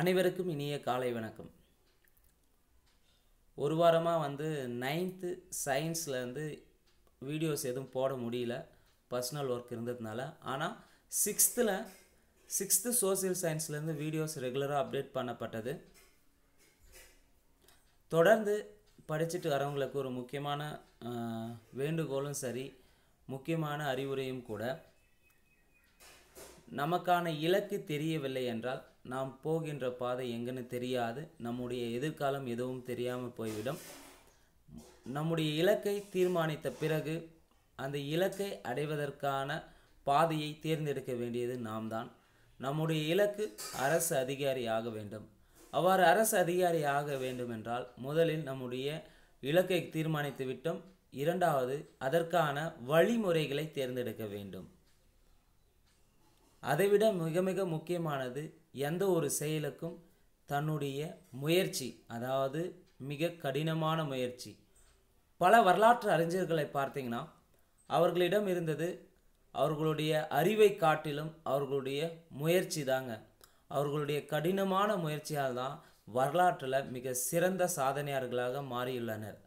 அனைவருக்கும் இனிய காலை வணக்கம் ஒரு வாரமாக வந்து நைன்த்து சயின்ஸில் வந்து வீடியோஸ் எதுவும் போட முடியல பர்சனல் ஒர்க் இருந்ததுனால ஆனால் சிக்ஸ்த்தில் சிக்ஸ்த்து சோசியல் சயின்ஸ்லேருந்து வீடியோஸ் ரெகுலராக அப்டேட் பண்ணப்பட்டது தொடர்ந்து படிச்சுட்டு வரவங்களுக்கு ஒரு முக்கியமான வேண்டுகோளும் சரி முக்கியமான அறிவுரையும் கூட நமக்கான இலக்கு தெரியவில்லை என்றால் நாம் போகின்ற பாதை எங்கன்னு தெரியாது நம்முடைய எதிர்காலம் எதுவும் தெரியாமல் போய்விடும் நம்முடைய இலக்கை தீர்மானித்த பிறகு அந்த இலக்கை அடைவதற்கான பாதையை தேர்ந்தெடுக்க வேண்டியது நாம் தான் நம்முடைய இலக்கு அரசு அதிகாரி ஆக வேண்டும் அவ்வாறு அரசு அதிகாரி ஆக வேண்டும் என்றால் முதலில் நம்முடைய இலக்கை தீர்மானித்து விட்டோம் இரண்டாவது அதற்கான வழிமுறைகளை தேர்ந்தெடுக்க வேண்டும் அதைவிட மிக மிக முக்கியமானது எந்த ஒரு செயலுக்கும் தன்னுடைய முயற்சி அதாவது மிக கடினமான முயற்சி பல வரலாற்று அறிஞர்களை பார்த்தீங்கன்னா அவர்களிடம் இருந்தது அவர்களுடைய அறிவை காட்டிலும் அவர்களுடைய முயற்சி தாங்க அவர்களுடைய கடினமான முயற்சியால் தான் வரலாற்றில் மிக சிறந்த சாதனையாளர்களாக மாறியுள்ளனர்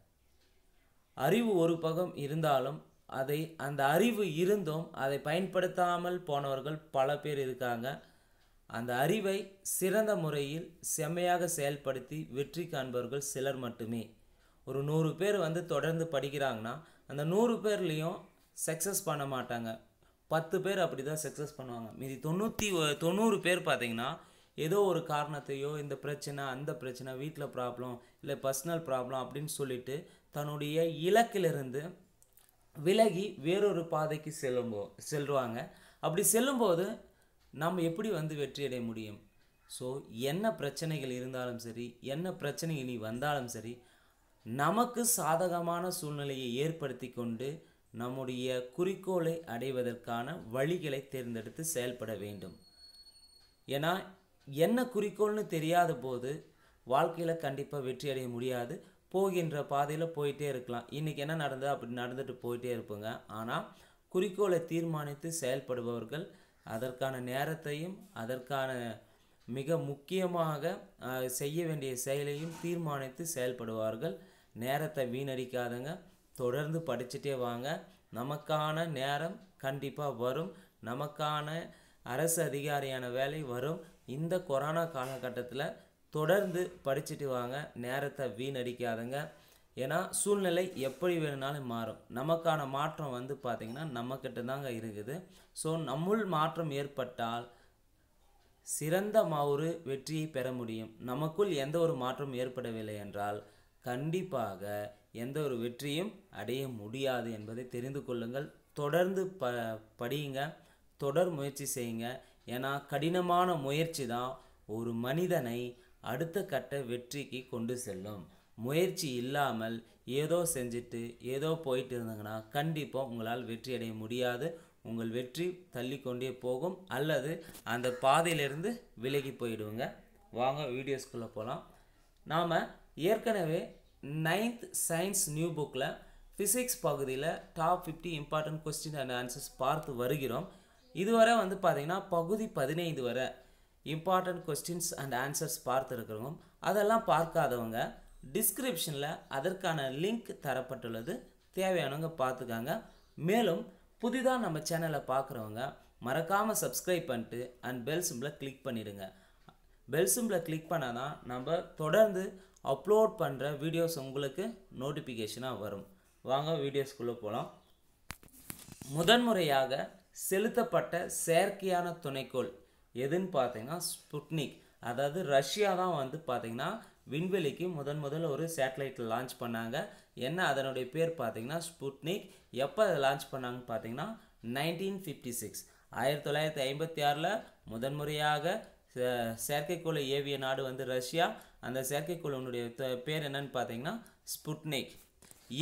அறிவு ஒரு பகம் இருந்தாலும் அதை அந்த அறிவு இருந்தும் அதை பயன்படுத்தாமல் போனவர்கள் பல பேர் இருக்காங்க அந்த அறிவை சிறந்த முறையில் செம்மையாக செயல்படுத்தி வெற்றி காண்பவர்கள் சிலர் மட்டுமே ஒரு நூறு பேர் வந்து தொடர்ந்து படிக்கிறாங்கன்னா அந்த நூறு பேர்லேயும் சக்ஸஸ் பண்ண மாட்டாங்க பத்து பேர் அப்படி தான் சக்ஸஸ் பண்ணுவாங்க மீதி தொண்ணூற்றி தொண்ணூறு பேர் பார்த்திங்கன்னா ஏதோ ஒரு காரணத்தையோ இந்த பிரச்சனை அந்த பிரச்சனை வீட்டில் ப்ராப்ளம் இல்லை பர்சனல் ப்ராப்ளம் அப்படின்னு சொல்லிட்டு தன்னுடைய இலக்கிலிருந்து விலகி வேறொரு பாதைக்கு செல்லும்போ செல்வாங்க அப்படி செல்லும்போது நாம் எப்படி வந்து வெற்றி அடைய முடியும் ஸோ என்ன பிரச்சனைகள் இருந்தாலும் சரி என்ன பிரச்சனை இனி வந்தாலும் சரி நமக்கு சாதகமான சூழ்நிலையை ஏற்படுத்தி கொண்டு நம்முடைய குறிக்கோளை அடைவதற்கான வழிகளை தேர்ந்தெடுத்து செயல்பட வேண்டும் ஏன்னா என்ன குறிக்கோள்னு தெரியாத போது வாழ்க்கையில் கண்டிப்பாக வெற்றி அடைய முடியாது போகின்ற பாதையில் போயிட்டே இருக்கலாம் இன்றைக்கி என்ன நடந்தது அப்படி நடந்துட்டு போயிட்டே இருப்போங்க ஆனால் குறிக்கோளை தீர்மானித்து செயல்படுபவர்கள் அதற்கான நேரத்தையும் அதற்கான மிக முக்கியமாக செய்ய வேண்டிய செயலையும் தீர்மானித்து செயல்படுவார்கள் நேரத்தை வீணடிக்காதங்க தொடர்ந்து படிச்சுட்டே வாங்க நமக்கான நேரம் கண்டிப்பாக வரும் நமக்கான அரசு அதிகாரியான வேலை வரும் இந்த கொரோனா காலகட்டத்தில் தொடர்ந்து படிச்சுட்டு வாங்க நேரத்தை வீணடிக்காதங்க ஏன்னா சூழ்நிலை எப்படி வேணுனாலும் மாறும் நமக்கான மாற்றம் வந்து பார்த்திங்கன்னா நம்மக்கிட்ட தாங்க இருக்குது ஸோ நம்முள் மாற்றம் ஏற்பட்டால் சிறந்த ஒரு வெற்றியை பெற முடியும் நமக்குள் எந்த ஒரு மாற்றம் ஏற்படவில்லை என்றால் கண்டிப்பாக எந்த ஒரு வெற்றியும் அடைய முடியாது என்பதை தெரிந்து கொள்ளுங்கள் தொடர்ந்து ப படியுங்க தொடர் முயற்சி செய்யுங்க ஏன்னா கடினமான முயற்சி தான் ஒரு மனிதனை அடுத்த கட்ட வெற்றிக்கு கொண்டு செல்லும் முயற்சி இல்லாமல் ஏதோ செஞ்சுட்டு ஏதோ போயிட்டு இருந்தீங்கன்னா கண்டிப்பாக உங்களால் வெற்றி அடைய முடியாது உங்கள் வெற்றி தள்ளிக்கொண்டே போகும் அல்லது அந்த பாதையிலிருந்து விலகி போயிடுவோங்க வாங்க வீடியோஸ்குள்ளே போகலாம் நாம் ஏற்கனவே நைன்த் சயின்ஸ் நியூ புக்கில் ஃபிசிக்ஸ் பகுதியில் top fifty important question and answers பார்த்து வருகிறோம் இதுவரை வந்து பார்த்திங்கன்னா பகுதி பதினைந்து வரை இம்பார்ட்டன்ட் கொஸ்டின்ஸ் அண்ட் ஆன்சர்ஸ் பார்த்துருக்குறோம் அதெல்லாம் பார்க்காதவங்க டிஸ்கிரிப்ஷனில் அதற்கான லிங்க் தரப்பட்டுள்ளது தேவையானவங்க பார்த்துக்காங்க மேலும் புதிதாக நம்ம சேனலை பார்க்குறவங்க மறக்காமல் சப்ஸ்கிரைப் பண்ணிட்டு அண்ட் பெல் சிம்பில் கிளிக் பண்ணிடுங்க பெல் சிம்பில் கிளிக் பண்ணால் தான் நம்ம தொடர்ந்து அப்லோட் பண்ணுற வீடியோஸ் உங்களுக்கு நோட்டிஃபிகேஷனாக வரும் வாங்க வீடியோஸ்குள்ளே போகலாம் முதன்முறையாக செலுத்தப்பட்ட செயற்கையான துணைக்கோள் எதுன்னு பார்த்தீங்கன்னா ஸ்புட்னிக் அதாவது ரஷ்யா தான் வந்து பார்த்திங்கன்னா விண்வெளிக்கு முதன் முதல் ஒரு சேட்டலைட் லான்ச் பண்ணாங்க என்ன அதனுடைய பேர் பார்த்திங்கன்னா ஸ்புட்னிக் எப்போ அதை லான்ச் பண்ணாங்கன்னு பார்த்தீங்கன்னா நைன்டீன் ஃபிஃப்டி சிக்ஸ் ஆயிரத்தி தொள்ளாயிரத்தி ஐம்பத்தி ஆறில் முதன்முறையாக செயற்கைக்கோளை ஏவிய நாடு வந்து ரஷ்யா அந்த செயற்கைக்கோளினுடைய பேர் என்னன்னு பார்த்தீங்கன்னா ஸ்புட்னிக்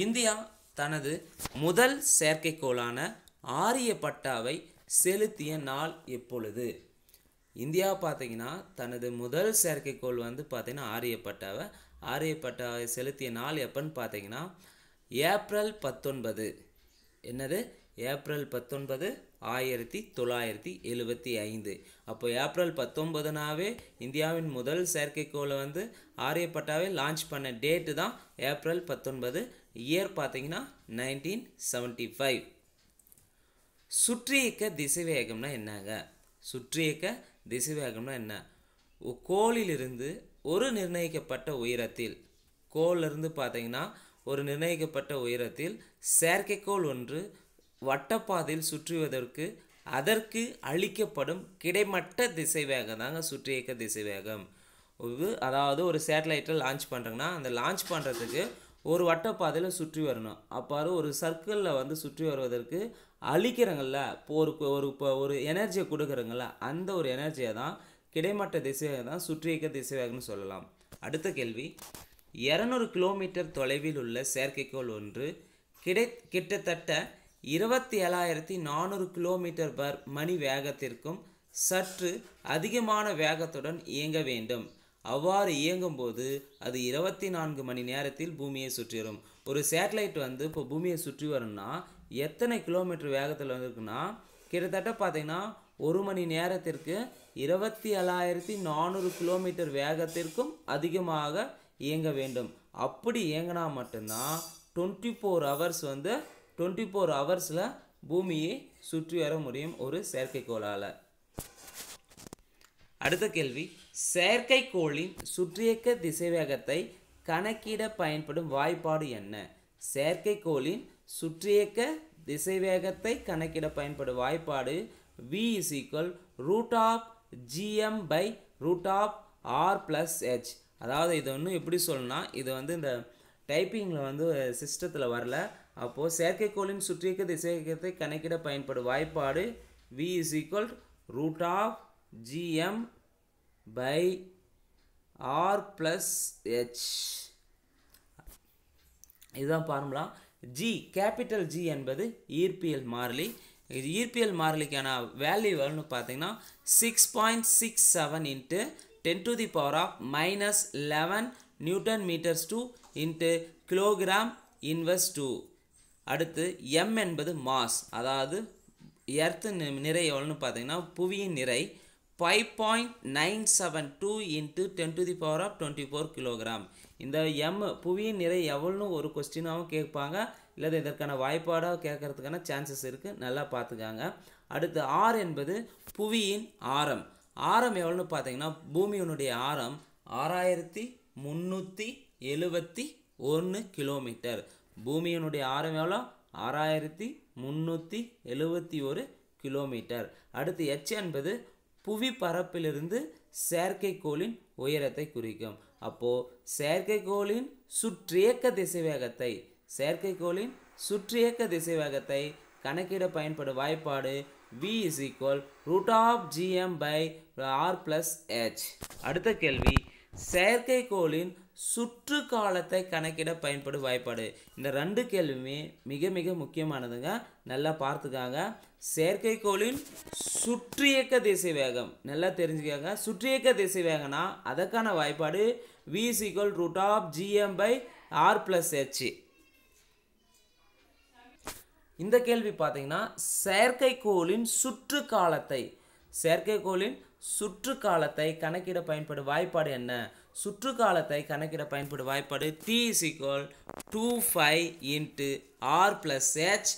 இந்தியா தனது முதல் செயற்கைக்கோளான ஆரியப்பட்டாவை செலுத்திய நாள் எப்பொழுது இந்தியா பார்த்தீங்கன்னா தனது முதல் செயற்கைக்கோள் வந்து பார்த்தீங்கன்னா ஆரியப்பட்டாவை ஆரியப்பட்டாவை செலுத்திய நாள் எப்போன்னு பார்த்தீங்கன்னா ஏப்ரல் பத்தொன்பது என்னது ஏப்ரல் பத்தொன்பது ஆயிரத்தி தொள்ளாயிரத்தி எழுபத்தி ஐந்து அப்போ ஏப்ரல் பத்தொன்பதுனாவே இந்தியாவின் முதல் செயற்கைக்கோளை வந்து ஆரியப்பட்டாவே லான்ச் பண்ண டேட்டு தான் ஏப்ரல் பத்தொன்பது இயர் பார்த்தீங்கன்னா நைன்டீன் செவன்ட்டி ஃபைவ் சுற்றி திசைவேகம்னா என்னங்க சுற்றியக்க திசைவேகம்னா என்ன கோளிலிருந்து ஒரு நிர்ணயிக்கப்பட்ட உயரத்தில் கோலிருந்து பார்த்தீங்கன்னா ஒரு நிர்ணயிக்கப்பட்ட உயரத்தில் செயற்கைக்கோள் ஒன்று வட்டப்பாதையில் சுற்றுவதற்கு அதற்கு அளிக்கப்படும் கிடைமட்ட திசைவேகம் தாங்க சுற்றியக்க திசைவேகம் இது அதாவது ஒரு சேட்டலைட்டை லான்ச் பண்ணுறாங்கன்னா அந்த லான்ச் பண்ணுறதுக்கு ஒரு வட்டப்பாதையில் சுற்றி வரணும் அப்பாறு ஒரு சர்க்கிளில் வந்து சுற்றி வருவதற்கு அழிக்கிறங்கள இப்போ ஒரு ஒரு இப்போ ஒரு எனர்ஜியை கொடுக்குறங்கள அந்த ஒரு எனர்ஜியை தான் கிடைமட்ட திசையாக தான் சுற்றியிருக்க திசைவேகம்னு சொல்லலாம் அடுத்த கேள்வி இரநூறு கிலோமீட்டர் தொலைவில் உள்ள செயற்கைக்கோள் ஒன்று கிடை கிட்டத்தட்ட இருபத்தி ஏழாயிரத்தி நானூறு கிலோமீட்டர் பர் மணி வேகத்திற்கும் சற்று அதிகமான வேகத்துடன் இயங்க வேண்டும் அவ்வாறு இயங்கும்போது அது இருபத்தி நான்கு மணி நேரத்தில் பூமியை சுற்றிடும் ஒரு சேட்டலைட் வந்து இப்போ பூமியை சுற்றி வரும்னா எத்தனை கிலோமீட்டர் வேகத்தில் வந்திருக்குன்னா கிட்டத்தட்ட பார்த்திங்கன்னா ஒரு மணி நேரத்திற்கு இருபத்தி ஏழாயிரத்தி நானூறு கிலோமீட்டர் வேகத்திற்கும் அதிகமாக இயங்க வேண்டும் அப்படி இயங்கினா மட்டும்தான் டுவெண்ட்டி ஃபோர் ஹவர்ஸ் வந்து டுவெண்ட்டி ஃபோர் ஹவர்ஸில் பூமியை சுற்றி வர முடியும் ஒரு செயற்கைக்கோளால் அடுத்த கேள்வி செயற்கைக்கோளின் சுற்றியக்க திசைவேகத்தை கணக்கிட பயன்படும் வாய்ப்பாடு என்ன செயற்கைக்கோளின் சுற்றியக்க திசைவேகத்தை கணக்கிட பயன்படும் வாய்ப்பாடு V is equal root of GM by root of R plus H அதாவது இது ஒன்று எப்படி சொல்லணும்னா இது வந்து இந்த டைப்பிங்கில் வந்து சிஸ்டத்தில் வரல அப்போது செயற்கைக்கோளின் சுற்றியக்க திசைவேகத்தை கணக்கிட பயன்படும் வாய்ப்பாடு V is equal root of GM by R plus H இதுதான் ஃபார்முலா ஜி கேபிட்டல் ஜி என்பது ஈர்ப்பியல் மாறிலி இது ஈர்ப்பியல் மாறிலிக்கான வேல்யூ வரும்னு பார்த்தீங்கன்னா six point six seven into ten to the power of minus eleven newton metres two into kilogram இன்வெஸ்ட் டூ அடுத்து எம் என்பது மாஸ் அதாவது எர்த்து நிறை எவ்வளோன்னு பார்த்தீங்கன்னா புவியின் நிறை five point nine seven two into ten to the power of twenty four kilogram இந்த எம் புவியின் நிறை எவ்வளோன்னு ஒரு கொஸ்டினாகவும் கேட்பாங்க இல்லை இதற்கான வாய்ப்பாடாக கேட்கறதுக்கான சான்சஸ் இருக்குது நல்லா பார்த்துக்காங்க அடுத்து ஆர் என்பது புவியின் ஆரம் ஆரம் எவ்வளோன்னு பார்த்தீங்கன்னா பூமியினுடைய ஆரம் ஆறாயிரத்தி முந்நூற்றி எழுபத்தி ஒன்று கிலோமீட்டர் பூமியினுடைய ஆரம் எவ்வளோ ஆறாயிரத்தி முந்நூற்றி எழுபத்தி ஒரு கிலோமீட்டர் அடுத்து எச் என்பது புவி பரப்பிலிருந்து செயற்கைக்கோளின் உயரத்தை குறிக்கும் அப்போது செயற்கைக்கோளின் சுற்றியக்க திசைவேகத்தை செயற்கைக்கோளின் சுற்றியக்க திசைவேகத்தை கணக்கிட பயன்படும் வாய்ப்பாடு V is equal root of GM by R plus H அடுத்த கேள்வி செயற்கைக்கோளின் சுற்று காலத்தை கணக்கிட பயன்படும் வாய்ப்பாடு இந்த ரெண்டு கேள்வியுமே மிக மிக முக்கியமானதுங்க நல்லா பார்த்துக்காங்க செயற்கைக்கோளின் சுற்றியக்க திசை வேகம் நல்லா தெரிஞ்சுக்காங்க சுற்றியக்க திசை வேகம்னா அதற்கான வாய்ப்பாடு V is equal root of GM by R plus H இந்த கேள்வி பார்த்தீங்கன்னா செயற்கைக்கோளின் சுற்றுக்காலத்தை செயற்கைக்கோளின் சுற்றுக்காலத்தை கணக்கிட பயன்படும் வாய்ப்பாடு என்ன சுற்றுக்காலத்தை கணக்கிட பயன்படும் வாய்ப்பாடு T is equal two five into R plus H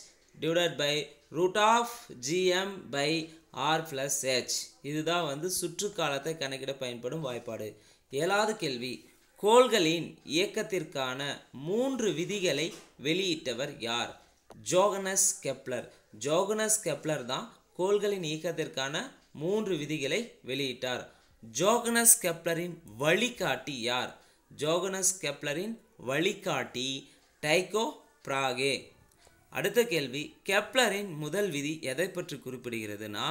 divide by root of GM by R plus H இதுதான் வந்து சுற்றுக்காலத்தை கணக்கிட பயன்படும் வாய்ப்பாடு ஏழாவது கேள்வி கோள்களின் இயக்கத்திற்கான மூன்று விதிகளை வெளியிட்டவர் யார் ஜோகனஸ் கெப்லர் ஜோகனஸ் கெப்லர் தான் கோள்களின் இயக்கத்திற்கான மூன்று விதிகளை வெளியிட்டார் ஜோகனஸ் கெப்லரின் வழிகாட்டி யார் ஜோகனஸ் கெப்லரின் வழிகாட்டி டைகோ பிராகே அடுத்த கேள்வி கெப்லரின் முதல் விதி எதை பற்றி குறிப்பிடுகிறதுனா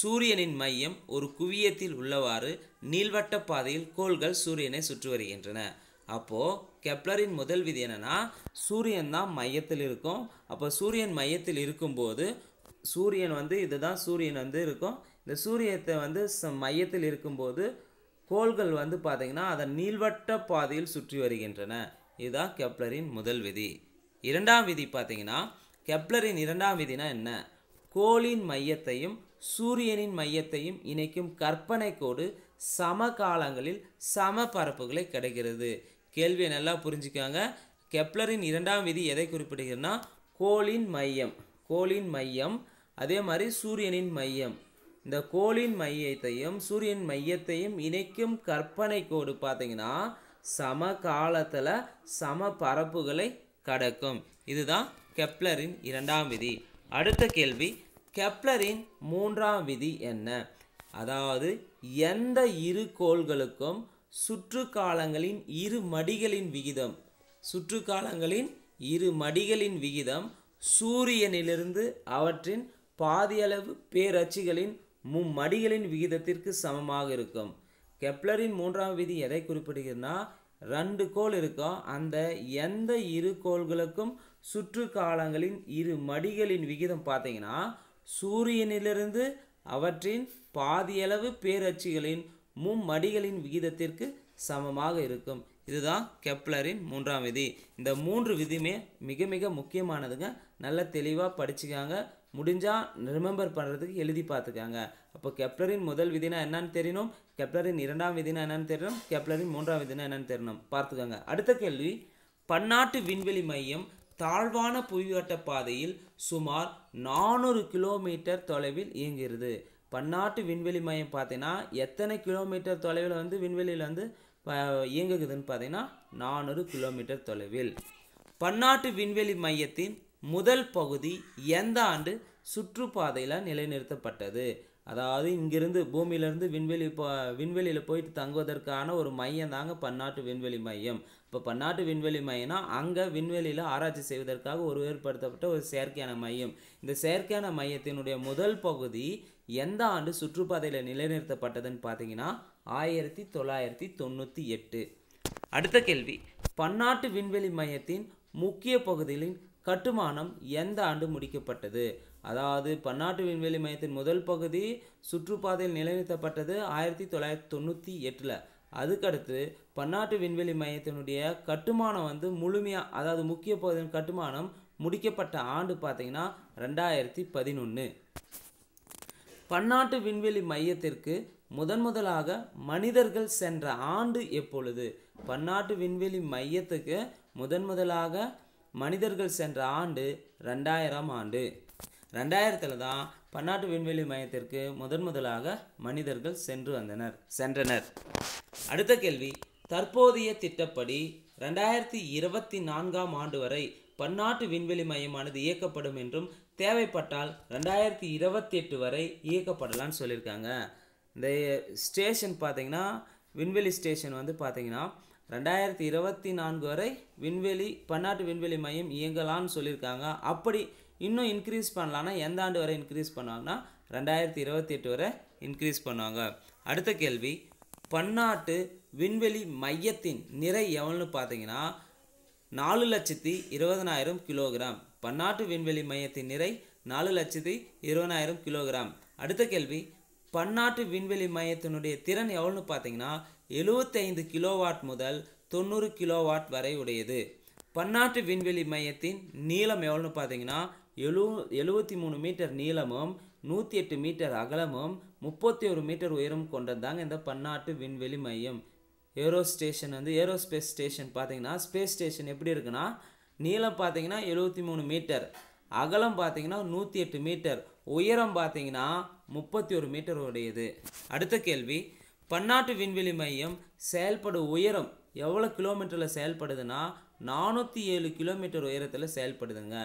சூரியனின் மையம் ஒரு குவியத்தில் உள்ளவாறு நீள்வட்ட பாதையில் கோள்கள் சூரியனை சுற்றி வருகின்றன அப்போது கெப்லரின் முதல் விதி என்னென்னா சூரியன் தான் மையத்தில் இருக்கும் அப்போ சூரியன் மையத்தில் இருக்கும்போது சூரியன் வந்து இதுதான் சூரியன் வந்து இருக்கும் இந்த சூரியத்தை வந்து மையத்தில் இருக்கும்போது கோள்கள் வந்து பார்த்திங்கன்னா அதன் நீள்வட்ட பாதையில் சுற்றி வருகின்றன இதுதான் கெப்லரின் முதல் விதி இரண்டாம் விதி பார்த்திங்கன்னா கெப்லரின் இரண்டாம் விதினா என்ன கோளின் மையத்தையும் சூரியனின் மையத்தையும் இணைக்கும் கற்பனை கோடு சம காலங்களில் சம பரப்புகளை கிடைக்கிறது கேள்வியை நல்லா புரிஞ்சுக்காங்க கெப்லரின் இரண்டாம் விதி எதை குறிப்பிடுகிறதுனா கோளின் மையம் கோளின் மையம் அதே மாதிரி சூரியனின் மையம் இந்த கோளின் மையத்தையும் சூரியன் மையத்தையும் இணைக்கும் கற்பனை கோடு பார்த்தீங்கன்னா சம காலத்தில் சம பரப்புகளை கடக்கும் இதுதான் கெப்லரின் இரண்டாம் விதி அடுத்த கேள்வி கெப்லரின் மூன்றாம் விதி என்ன அதாவது எந்த இரு கோள்களுக்கும் சுற்றுக்காலங்களின் இரு மடிகளின் விகிதம் சுற்றுக்காலங்களின் இரு மடிகளின் விகிதம் சூரியனிலிருந்து அவற்றின் பாதியளவு பேரச்சிகளின் மும்மடிகளின் விகிதத்திற்கு சமமாக இருக்கும் கெப்லரின் மூன்றாம் விதி எதை குறிப்பிடுகிறதுனா ரெண்டு கோள் இருக்கும் அந்த எந்த இரு கோள்களுக்கும் சுற்றுக்காலங்களின் இரு மடிகளின் விகிதம் பார்த்தீங்கன்னா சூரியனிலிருந்து அவற்றின் பாதியளவு பேரச்சிகளின் மும்மடிகளின் விகிதத்திற்கு சமமாக இருக்கும் இதுதான் கெப்லரின் மூன்றாம் விதி இந்த மூன்று விதியுமே மிக மிக முக்கியமானதுங்க நல்லா தெளிவாக படிச்சுக்காங்க முடிஞ்சால் ரிமெம்பர் பண்ணுறதுக்கு எழுதி பார்த்துக்காங்க அப்போ கெப்ளரின் முதல் விதினா என்னன்னு தெரியணும் கெப்லரின் இரண்டாம் விதினா என்னன்னு தெரியணும் கெப்லரின் மூன்றாம் விதினா என்னன்னு தெரியணும் பார்த்துக்கோங்க அடுத்த கேள்வி பன்னாட்டு விண்வெளி மையம் தாழ்வான புவிவட்ட பாதையில் சுமார் நானூறு கிலோமீட்டர் தொலைவில் இயங்குகிறது பன்னாட்டு விண்வெளி மையம் பார்த்தீங்கன்னா எத்தனை கிலோமீட்டர் தொலைவில் வந்து விண்வெளியில் வந்து இயங்குகுதுன்னு பார்த்தீங்கன்னா நானூறு கிலோமீட்டர் தொலைவில் பன்னாட்டு விண்வெளி மையத்தின் முதல் பகுதி எந்த ஆண்டு சுற்றுப்பாதையில் நிலைநிறுத்தப்பட்டது அதாவது இங்கிருந்து பூமியிலேருந்து விண்வெளி விண்வெளியில் போயிட்டு தங்குவதற்கான ஒரு மையம் தாங்க பன்னாட்டு விண்வெளி மையம் இப்போ பன்னாட்டு விண்வெளி மையம்னா அங்கே விண்வெளியில் ஆராய்ச்சி செய்வதற்காக ஒரு ஏற்படுத்தப்பட்ட ஒரு செயற்கையான மையம் இந்த செயற்கையான மையத்தினுடைய முதல் பகுதி எந்த ஆண்டு சுற்றுப்பாதையில் நிலைநிறுத்தப்பட்டதுன்னு பார்த்தீங்கன்னா ஆயிரத்தி தொள்ளாயிரத்தி தொண்ணூற்றி எட்டு அடுத்த கேள்வி பன்னாட்டு விண்வெளி மையத்தின் முக்கிய பகுதிகளின் கட்டுமானம் எந்த ஆண்டு முடிக்கப்பட்டது அதாவது பன்னாட்டு விண்வெளி மையத்தின் முதல் பகுதி சுற்றுப்பாதையில் நிலைநிறுத்தப்பட்டது ஆயிரத்தி தொள்ளாயிரத்தி தொண்ணூற்றி எட்டில் அதுக்கடுத்து பன்னாட்டு விண்வெளி மையத்தினுடைய கட்டுமானம் வந்து முழுமையாக அதாவது முக்கிய பகுதியின் கட்டுமானம் முடிக்கப்பட்ட ஆண்டு பார்த்திங்கன்னா ரெண்டாயிரத்தி பதினொன்று பன்னாட்டு விண்வெளி மையத்திற்கு முதன் முதலாக மனிதர்கள் சென்ற ஆண்டு எப்பொழுது பன்னாட்டு விண்வெளி மையத்துக்கு முதன் முதலாக மனிதர்கள் சென்ற ஆண்டு ரெண்டாயிரம் ஆண்டு ரெண்டாயிரத்தில் தான் பன்னாட்டு விண்வெளி மையத்திற்கு முதன் முதலாக மனிதர்கள் சென்று வந்தனர் சென்றனர் அடுத்த கேள்வி தற்போதைய திட்டப்படி ரெண்டாயிரத்தி இருபத்தி நான்காம் ஆண்டு வரை பன்னாட்டு விண்வெளி மையமானது இயக்கப்படும் என்றும் தேவைப்பட்டால் ரெண்டாயிரத்தி இருபத்தி எட்டு வரை இயக்கப்படலான்னு சொல்லியிருக்காங்க இந்த ஸ்டேஷன் பார்த்தீங்கன்னா விண்வெளி ஸ்டேஷன் வந்து பார்த்தீங்கன்னா ரெண்டாயிரத்தி இருபத்தி நான்கு வரை விண்வெளி பன்னாட்டு விண்வெளி மையம் இயங்கலான்னு சொல்லியிருக்காங்க அப்படி இன்னும் இன்க்ரீஸ் பண்ணலான்னா எந்த ஆண்டு வரை இன்க்ரீஸ் பண்ணுவாங்கன்னா ரெண்டாயிரத்தி இருபத்தி எட்டு வரை இன்க்ரீஸ் பண்ணுவாங்க அடுத்த கேள்வி பன்னாட்டு விண்வெளி மையத்தின் நிறை எவ்வளோன்னு பார்த்தீங்கன்னா நாலு லட்சத்தி இருபதனாயிரம் கிலோகிராம் பன்னாட்டு விண்வெளி மையத்தின் நிறை நாலு லட்சத்தி இருபதாயிரம் கிலோகிராம் அடுத்த கேள்வி பன்னாட்டு விண்வெளி மையத்தினுடைய திறன் எவ்வளோன்னு பார்த்தீங்கன்னா எழுவத்தைந்து கிலோவாட் முதல் தொண்ணூறு கிலோவாட் வரை உடையது பன்னாட்டு விண்வெளி மையத்தின் நீளம் எவ்வளோன்னு பார்த்தீங்கன்னா எழு எழுபத்தி மூணு மீட்டர் நீளமும் நூற்றி எட்டு மீட்டர் அகலமும் முப்பத்தி ஒரு மீட்டர் உயரம் கொண்டதாங்க இந்த பன்னாட்டு விண்வெளி மையம் ஏரோ ஸ்டேஷன் வந்து ஏரோஸ்பேஸ் ஸ்டேஷன் பார்த்தீங்கன்னா ஸ்பேஸ் ஸ்டேஷன் எப்படி இருக்குன்னா நீளம் பார்த்தீங்கன்னா எழுபத்தி மூணு மீட்டர் அகலம் பார்த்தீங்கன்னா நூற்றி எட்டு மீட்டர் உயரம் பார்த்தீங்கன்னா முப்பத்தி ஒரு மீட்டர் உடையது அடுத்த கேள்வி பன்னாட்டு விண்வெளி மையம் செயல்படும் உயரம் எவ்வளோ கிலோமீட்டரில் செயல்படுதுன்னா நானூற்றி ஏழு கிலோமீட்டர் உயரத்தில் செயல்படுதுங்க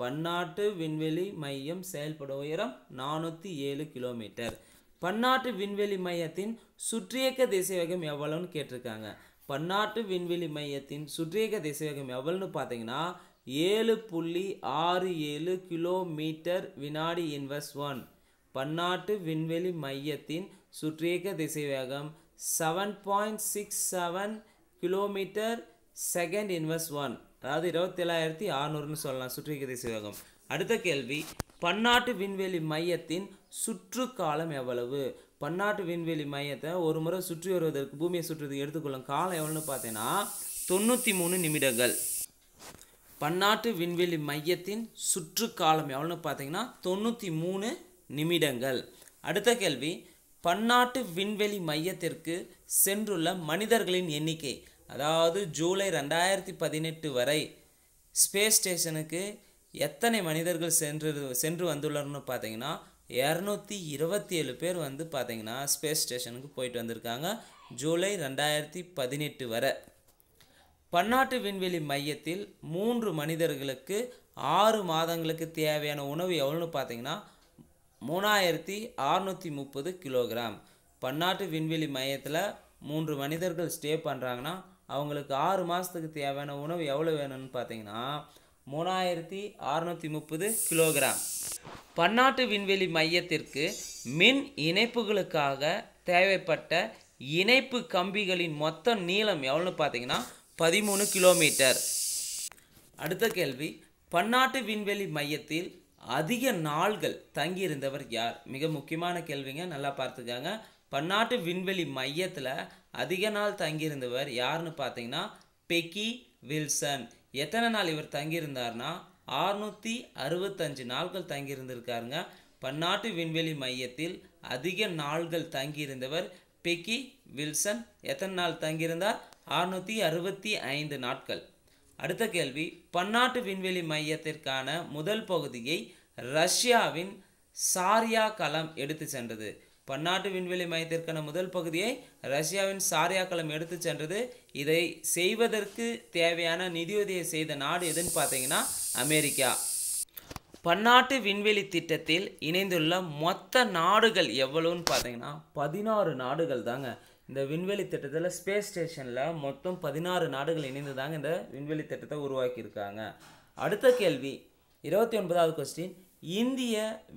பன்னாட்டு விண்வெளி மையம் செயல்படும் உயரம் நானூற்றி ஏழு கிலோமீட்டர் பன்னாட்டு விண்வெளி மையத்தின் சுற்றியக்க திசைவேகம் எவ்வளோன்னு கேட்டிருக்காங்க பன்னாட்டு விண்வெளி மையத்தின் சுற்றியக்க திசைவேகம் எவ்வளோன்னு பார்த்தீங்கன்னா ஏழு புள்ளி ஆறு ஏழு கிலோமீட்டர் வினாடி இன்வெஸ்ட் ஒன் பன்னாட்டு விண்வெளி மையத்தின் சுற்றேக திசைவேகம் seven point six seven kilometre second இன்வெஸ்ட் ஒன் அதாவது இருபத்தேழாயிரத்தி அறநூறுன்னு சொல்லலாம் சுற்றேக திசைவேகம் அடுத்த கேள்வி பன்னாட்டு விண்வெளி மையத்தின் சுற்றுக்காலம் எவ்வளவு பன்னாட்டு விண்வெளி மையத்தை ஒரு முறை சுற்றி வருவதற்கு பூமியை சுற்றுவதற்கு எடுத்துக்கொள்ளும் காலம் எவ்வளோன்னு பார்த்தீங்கன்னா தொண்ணூற்றி மூணு நிமிடங்கள் பன்னாட்டு விண்வெளி மையத்தின் சுற்றுக்காலம் எவ்வளோன்னு பார்த்தீங்கன்னா தொண்ணூற்றி மூணு நிமிடங்கள் அடுத்த கேள்வி பன்னாட்டு விண்வெளி மையத்திற்கு சென்றுள்ள மனிதர்களின் எண்ணிக்கை அதாவது ஜூலை ரெண்டாயிரத்தி பதினெட்டு வரை ஸ்பேஸ் ஸ்டேஷனுக்கு எத்தனை மனிதர்கள் சென்று சென்று வந்துள்ளார்னு பார்த்தீங்கன்னா இரநூத்தி இருபத்தி ஏழு பேர் வந்து பார்த்தீங்கன்னா ஸ்பேஸ் ஸ்டேஷனுக்கு போயிட்டு வந்திருக்காங்க ஜூலை ரெண்டாயிரத்தி பதினெட்டு வரை பன்னாட்டு விண்வெளி மையத்தில் மூன்று மனிதர்களுக்கு ஆறு மாதங்களுக்கு தேவையான உணவு எவ்வளோன்னு பார்த்தீங்கன்னா மூணாயிரத்தி அறநூற்றி முப்பது கிலோகிராம் பன்னாட்டு விண்வெளி மையத்தில் மூன்று மனிதர்கள் ஸ்டே பண்ணுறாங்கன்னா அவங்களுக்கு ஆறு மாதத்துக்கு தேவையான உணவு எவ்வளோ வேணும்னு பார்த்தீங்கன்னா மூணாயிரத்தி அறநூற்றி முப்பது கிலோகிராம் பன்னாட்டு விண்வெளி மையத்திற்கு மின் இணைப்புகளுக்காக தேவைப்பட்ட இணைப்பு கம்பிகளின் மொத்த நீளம் எவ்வளோன்னு பார்த்தீங்கன்னா பதிமூணு கிலோமீட்டர் அடுத்த கேள்வி பன்னாட்டு விண்வெளி மையத்தில் அதிக நாள்கள் தங்கியிருந்தவர் யார் மிக முக்கியமான கேள்விங்க நல்லா பார்த்துக்காங்க பன்னாட்டு விண்வெளி மையத்தில் அதிக நாள் தங்கியிருந்தவர் யாருன்னு பார்த்தீங்கன்னா பெக்கி வில்சன் எத்தனை நாள் இவர் தங்கியிருந்தார்னா ஆறுநூற்றி அறுபத்தஞ்சு நாள்கள் தங்கியிருந்திருக்காருங்க பன்னாட்டு விண்வெளி மையத்தில் அதிக நாள்கள் தங்கியிருந்தவர் பெக்கி வில்சன் எத்தனை நாள் தங்கியிருந்தார் ஆறுநூற்றி அறுபத்தி ஐந்து நாட்கள் அடுத்த கேள்வி பன்னாட்டு விண்வெளி மையத்திற்கான முதல் பகுதியை ரஷ்யாவின் சாரியா கலம் எடுத்து சென்றது பன்னாட்டு விண்வெளி மையத்திற்கான முதல் பகுதியை ரஷ்யாவின் சாரியா கலம் எடுத்து சென்றது இதை செய்வதற்கு தேவையான நிதியுதவியை செய்த நாடு எதுன்னு பார்த்தீங்கன்னா அமெரிக்கா பன்னாட்டு விண்வெளி திட்டத்தில் இணைந்துள்ள மொத்த நாடுகள் எவ்வளோன்னு பார்த்தீங்கன்னா பதினாறு நாடுகள் தாங்க இந்த விண்வெளி திட்டத்தில் ஸ்பேஸ் ஸ்டேஷனில் மொத்தம் பதினாறு நாடுகள் இணைந்து தாங்க இந்த விண்வெளி திட்டத்தை உருவாக்கியிருக்காங்க அடுத்த கேள்வி இருபத்தி ஒன்பதாவது கொஸ்டின் இந்திய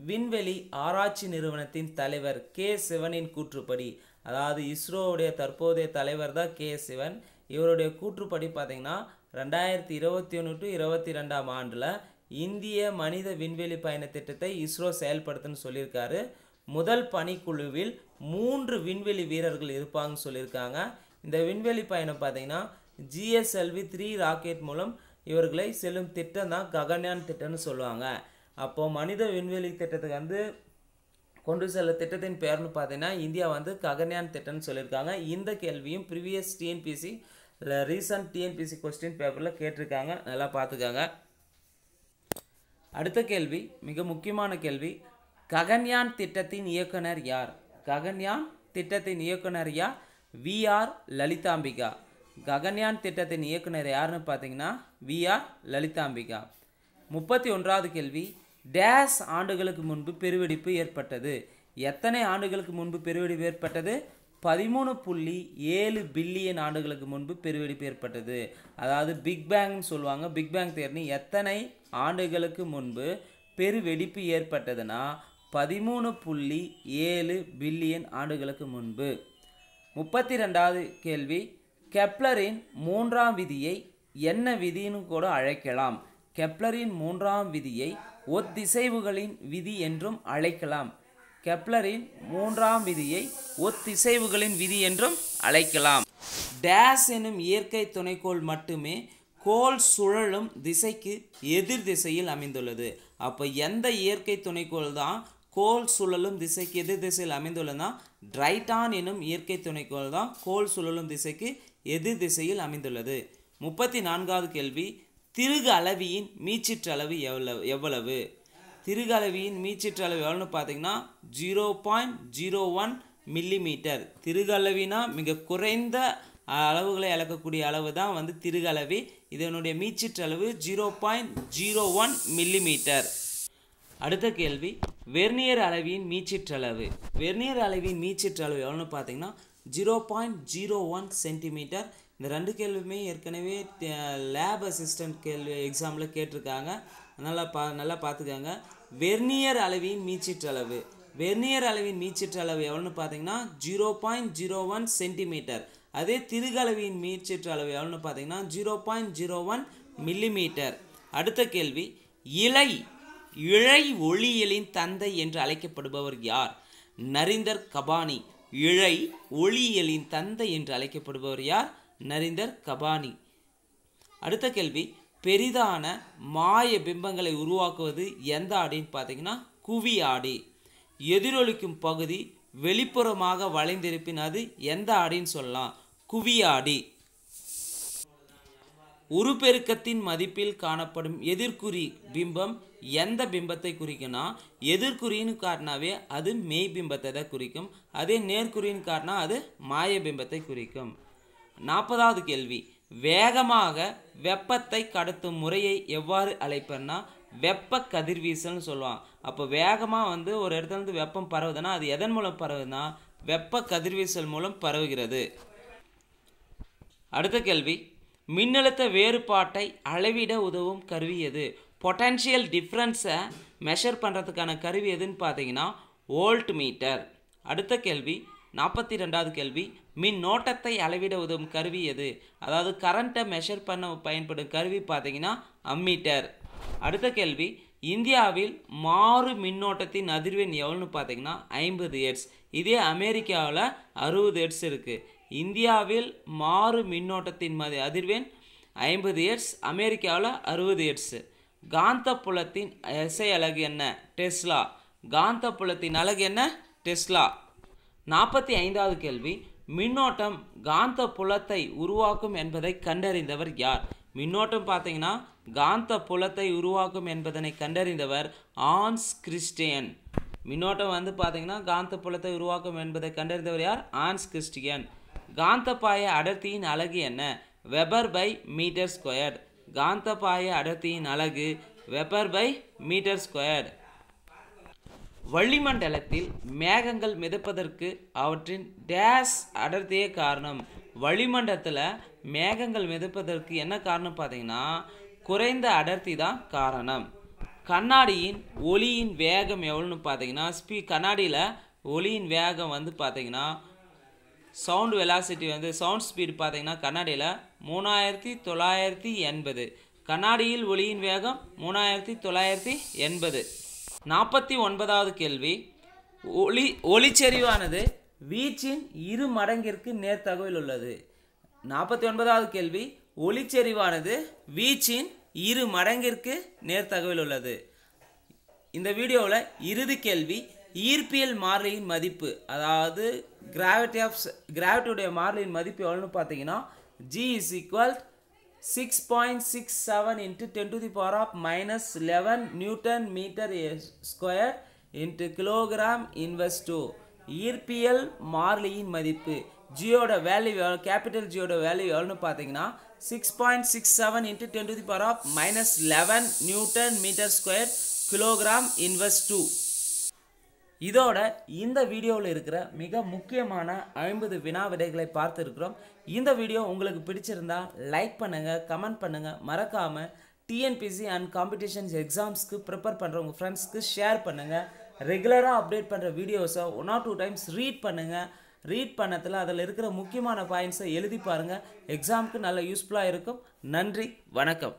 விண்வெளி ஆராய்ச்சி நிறுவனத்தின் தலைவர் கே சிவனின் கூற்றுப்படி அதாவது இஸ்ரோவுடைய தற்போதைய தலைவர் தான் கே சிவன் இவருடைய கூற்றுப்படி பார்த்திங்கன்னா ரெண்டாயிரத்தி இருபத்தி ஒன்று டு இருபத்தி ரெண்டாம் ஆண்டில் இந்திய மனித விண்வெளி பயண திட்டத்தை இஸ்ரோ செயல்படுத்துன்னு சொல்லியிருக்காரு முதல் பணிக்குழுவில் மூன்று விண்வெளி வீரர்கள் இருப்பாங்கன்னு சொல்லியிருக்காங்க இந்த விண்வெளி பயணம் பார்த்தீங்கன்னா ஜிஎஸ்எல்வி த்ரீ ராக்கெட் மூலம் இவர்களை செல்லும் திட்டம் தான் ககன்யான் திட்டம்னு சொல்லுவாங்க அப்போது மனித விண்வெளி திட்டத்துக்கு வந்து கொண்டு செல்ல திட்டத்தின் பெயர்னு பார்த்தீங்கன்னா இந்தியா வந்து ககன்யான் திட்டம்னு சொல்லியிருக்காங்க இந்த கேள்வியும் ப்ரீவியஸ் டிஎன்பிசி இல்லை ரீசன்ட் டிஎன்பிசி கொஸ்டின் பேப்பரில் கேட்டிருக்காங்க நல்லா பார்த்துக்காங்க அடுத்த கேள்வி மிக முக்கியமான கேள்வி ககன்யான் திட்டத்தின் இயக்குனர் யார் ககன்யான் திட்டத்தின் இயக்குனர் யார் விஆர் லலிதாம்பிகா ககன்யான் திட்டத்தின் இயக்குனர் யாருன்னு பார்த்தீங்கன்னா விஆர் லலிதாம்பிகா முப்பத்தி ஒன்றாவது கேள்வி டேஸ் ஆண்டுகளுக்கு முன்பு பெருவெடிப்பு ஏற்பட்டது எத்தனை ஆண்டுகளுக்கு முன்பு பெருவெடிப்பு ஏற்பட்டது பதிமூணு புள்ளி ஏழு பில்லியன் ஆண்டுகளுக்கு முன்பு பெருவெடிப்பு ஏற்பட்டது அதாவது பிக் பேங்னு சொல்லுவாங்க பிக் பேங் தேர்னி எத்தனை ஆண்டுகளுக்கு முன்பு பெருவெடிப்பு ஏற்பட்டதுன்னா பதிமூணு புள்ளி ஏழு பில்லியன் ஆண்டுகளுக்கு முன்பு முப்பத்தி ரெண்டாவது கேள்வி கெப்லரின் மூன்றாம் விதியை என்ன விதின்னு கூட அழைக்கலாம் கெப்லரின் மூன்றாம் விதியை ஒத்திசைவுகளின் விதி என்றும் அழைக்கலாம் கெப்லரின் மூன்றாம் விதியை ஒத்திசைவுகளின் விதி என்றும் அழைக்கலாம் டேஸ் எனும் இயற்கை துணைக்கோள் மட்டுமே கோல் சுழலும் திசைக்கு எதிர் திசையில் அமைந்துள்ளது அப்போ எந்த இயற்கை துணைக்கோள் தான் கோல் சுழலும் திசைக்கு எது திசையில் அமைந்துள்ளதுனா டிரைட்டான் எனும் இயற்கை துணைக்கோள் தான் கோல் சுழலும் திசைக்கு எது திசையில் அமைந்துள்ளது முப்பத்தி நான்காவது கேள்வி திருகு அளவியின் மீச்சிற்றளவு எவ்வளவு எவ்வளவு திருகு அளவியின் மீச்சிற்றளவு எவ்வளோன்னு பார்த்தீங்கன்னா zero point zero one millimetre திருகு அளவினா மிக குறைந்த அளவுகளை அளக்கக்கூடிய அளவு தான் வந்து திருகளவி இதனுடைய மீச்சிற்றளவு zero point zero one millimetre அடுத்த கேள்வி வெர்னியர் அளவியின் மீச்சிற்றளவு வெர்னியர் அளவின் மீச்சிற்றளவு எவ்வளோன்னு பார்த்தீங்கன்னா zero point zero one centimetre இந்த ரெண்டு கேள்வியுமே ஏற்கனவே லேப் அசிஸ்டண்ட் கேள்வி எக்ஸாமில் கேட்டிருக்காங்க நல்லா பா நல்லா பார்த்துக்கோங்க வெர்னியர் அளவின் மீச்சிற்றளவு வெர்னியர் அளவின் மீச்சிற்றளவு எவ்வளோன்னு பார்த்தீங்கன்னா zero point zero one centimetre அதே திருகளவியின் மீச்சிற்றளவு எவ்வளோன்னு பார்த்தீங்கன்னா zero point zero one millimetre அடுத்த கேள்வி இலை இழை ஒளியலின் தந்தை என்று அழைக்கப்படுபவர் யார் நரிந்தர் கபானி இழை ஒளியலின் தந்தை என்று அழைக்கப்படுபவர் யார் நரிந்தர் கபானி அடுத்த கேள்வி பெரிதான மாய பிம்பங்களை உருவாக்குவது எந்த ஆடின்னு பார்த்தீங்கன்னா குவி ஆடி எதிரொலிக்கும் பகுதி வெளிப்புறமாக வளைந்திருப்பின் அது எந்த ஆடின்னு சொல்லலாம் குவி ஆடி உருப்பெருக்கத்தின் மதிப்பில் காணப்படும் எதிர்குறி பிம்பம் எந்த பிம்பத்தை குறிக்கும்னா எதிர்குறின்னு காட்டினாவே அது மெய் பிம்பத்தை தான் குறிக்கும் அதே நேர்குறின்னு காட்டினா அது மாய பிம்பத்தை குறிக்கும் நாற்பதாவது கேள்வி வேகமாக வெப்பத்தை கடத்தும் முறையை எவ்வாறு அழைப்பேன்னா வெப்ப கதிர்வீசல்னு சொல்லுவான் அப்போ வேகமாக வந்து ஒரு இடத்துலேருந்து வெப்பம் பரவுதுன்னா அது எதன் மூலம் பரவுதுன்னா வெப்ப கதிர்வீசல் மூலம் பரவுகிறது அடுத்த கேள்வி மின்னழுத்த வேறுபாட்டை அளவிட உதவும் கருவி எது பொட்டன்ஷியல் டிஃப்ரென்ஸை மெஷர் பண்ணுறதுக்கான கருவி எதுன்னு பார்த்தீங்கன்னா ஓல்ட் மீட்டர் அடுத்த கேள்வி நாற்பத்தி ரெண்டாவது கேள்வி மின் நோட்டத்தை அளவிட உதவும் கருவி எது அதாவது கரண்ட்டை மெஷர் பண்ண பயன்படும் கருவி பார்த்தீங்கன்னா அம்மீட்டர் அடுத்த கேள்வி இந்தியாவில் மாறு மின்னோட்டத்தின் அதிர்வெண் எவ்வளோன்னு பார்த்தீங்கன்னா ஐம்பது எட்ஸ் இதே அமெரிக்காவில் அறுபது எட்ஸ் இருக்குது இந்தியாவில் மாறு மின்னோட்டத்தின் மதி அதிர்வெண் ஐம்பது எட்ஸ் அமெரிக்காவில் அறுபது காந்த புலத்தின் இசை அழகு என்ன டெஸ்லா புலத்தின் அழகு என்ன டெஸ்லா நாற்பத்தி ஐந்தாவது கேள்வி மின்னோட்டம் காந்த புலத்தை உருவாக்கும் என்பதை கண்டறிந்தவர் யார் மின்னோட்டம் பார்த்தீங்கன்னா காந்த புலத்தை உருவாக்கும் என்பதனை கண்டறிந்தவர் ஆன்ஸ் கிறிஸ்டியன் மின்னோட்டம் வந்து பார்த்தீங்கன்னா காந்த புலத்தை உருவாக்கும் என்பதை கண்டறிந்தவர் யார் ஆன்ஸ் கிறிஸ்டியன் காந்தப்பாய அடர்த்தியின் அலகு என்ன வெபர் பை மீட்டர் ஸ்கொயர் காந்தப்பாய அடர்த்தியின் அலகு வெபர் பை மீட்டர் ஸ்கொயர்டு வளிமண்டலத்தில் மேகங்கள் மிதப்பதற்கு அவற்றின் டேஸ் அடர்த்தியே காரணம் வளிமண்டலத்தில் மேகங்கள் மிதப்பதற்கு என்ன காரணம் பார்த்தீங்கன்னா குறைந்த அடர்த்தி தான் காரணம் கண்ணாடியின் ஒளியின் வேகம் எவ்வளோன்னு பார்த்தீங்கன்னா ஸ்பீ கண்ணாடியில் ஒளியின் வேகம் வந்து பார்த்தீங்கன்னா சவுண்ட் வெலாசிட்டி வந்து சவுண்ட் ஸ்பீடு பார்த்தீங்கன்னா கண்ணாடியில் மூணாயிரத்தி தொள்ளாயிரத்தி எண்பது கண்ணாடியில் ஒளியின் வேகம் மூணாயிரத்தி தொள்ளாயிரத்தி எண்பது நாற்பத்தி ஒன்பதாவது கேள்வி ஒளி ஒளிச்செறிவானது வீச்சின் இரு மடங்கிற்கு நேர்த்தகவில் உள்ளது நாற்பத்தி ஒன்பதாவது கேள்வி ஒளிச்செறிவானது வீச்சின் இரு மடங்கிற்கு நேர்த்தகவில் உள்ளது இந்த வீடியோவில் இறுதி கேள்வி ஈர்ப்பியல் மாறிலியின் மதிப்பு அதாவது கிராவிட்டி ஆஃப் கிராவிட்டியுடைய மாறிலியின் மதிப்பு எவ்வளோன்னு பார்த்தீங்கன்னா G is equal six point six seven into ten to the power of minus eleven newton metre square into kilogram inverse two ஈர்ப்பியல் மாறிலியின் மதிப்பு ஜியோட வேல்யூ கேபிட்டல் ஜியோட வேல்யூ எவ்வளோன்னு பார்த்தீங்கன்னா six point six seven into ten to the power of minus eleven newton metre square kilogram inverse two இதோட இந்த வீடியோவில் இருக்கிற மிக முக்கியமான ஐம்பது வினா விடைகளை பார்த்துருக்குறோம் இந்த வீடியோ உங்களுக்கு பிடிச்சிருந்தா லைக் பண்ணுங்கள் கமெண்ட் பண்ணுங்கள் மறக்காமல் டிஎன்பிசி அண்ட் காம்படிஷன்ஸ் எக்ஸாம்ஸ்க்கு ப்ரிப்பேர் பண்ணுற உங்கள் ஃப்ரெண்ட்ஸ்க்கு ஷேர் பண்ணுங்கள் ரெகுலராக அப்டேட் பண்ணுற வீடியோஸை one or two times read பண்ணுங்கள் ரீட் பண்ணத்தில் அதில் இருக்கிற முக்கியமான பாயிண்ட்ஸை எழுதி பாருங்கள் எக்ஸாமுக்கு நல்ல யூஸ்ஃபுல்லாக இருக்கும் நன்றி வணக்கம்